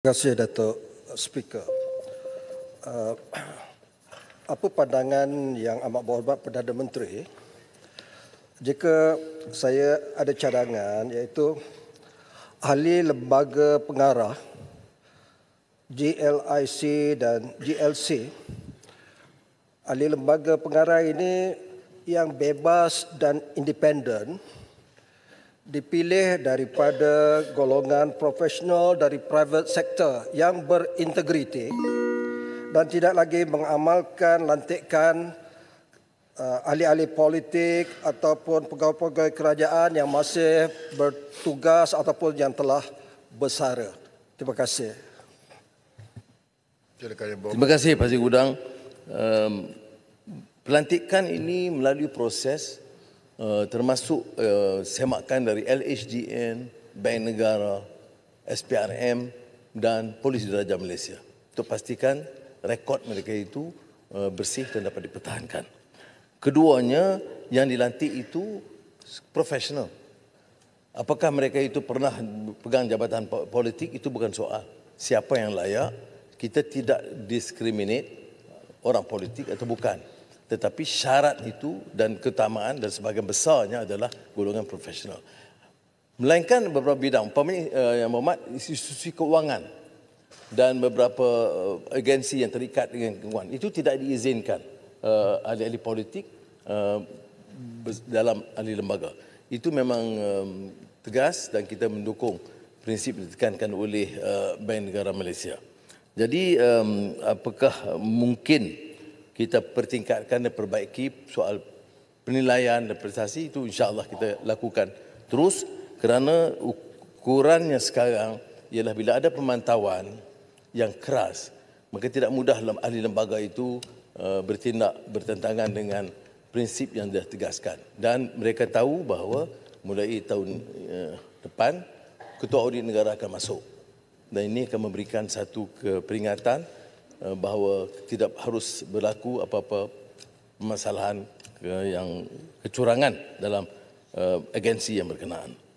Terima kasih Datuk Speaker. Uh, apa pandangan yang amat berhormat Perdana Menteri jika saya ada cadangan iaitu ahli lembaga pengarah GLIC dan GLC ahli lembaga pengarah ini yang bebas dan independen dipilih daripada golongan profesional dari private sector yang berintegriti dan tidak lagi mengamalkan lantikan uh, ahli-ahli politik ataupun pegawai-pegawai kerajaan yang masih bertugas ataupun yang telah bersara. Terima kasih. Terima kasih Pak Zik Gudang. Um, pelantikan ini melalui proses Eh, termasuk uh, eh, semakan dari LHDN, Bank Negara, SPRM dan Polis Diraja Malaysia untuk pastikan rekod mereka itu uh, bersih dan dapat dipertahankan. Keduanya yang dilantik itu profesional. Apakah mereka itu pernah pegang jabatan politik itu bukan soal. Siapa yang layak kita tidak discriminate orang politik atau bukan tetapi syarat itu dan keutamaan dan sebagian besarnya adalah golongan profesional. Melainkan beberapa bidang, umpamanya uh, yang berhormat institusi keuangan dan beberapa uh, agensi yang terikat dengan keuangan, itu tidak diizinkan uh, ahli-ahli politik uh, dalam ahli lembaga. Itu memang um, tegas dan kita mendukung prinsip ditekankan oleh uh, Bank Negara Malaysia. Jadi um, apakah mungkin kita pertingkatkan dan perbaiki soal penilaian dan prestasi itu insyaallah kita lakukan terus kerana ukurannya sekarang ialah bila ada pemantauan yang keras maka tidak mudah ahli lembaga itu uh, bertindak bertentangan dengan prinsip yang dia tegaskan dan mereka tahu bahawa mulai tahun uh, depan ketua audit negara akan masuk dan ini akan memberikan satu peringatan. Eh, bahawa tidak harus berlaku apa-apa masalahan eh, yang kecurangan dalam eh, agensi yang berkenaan.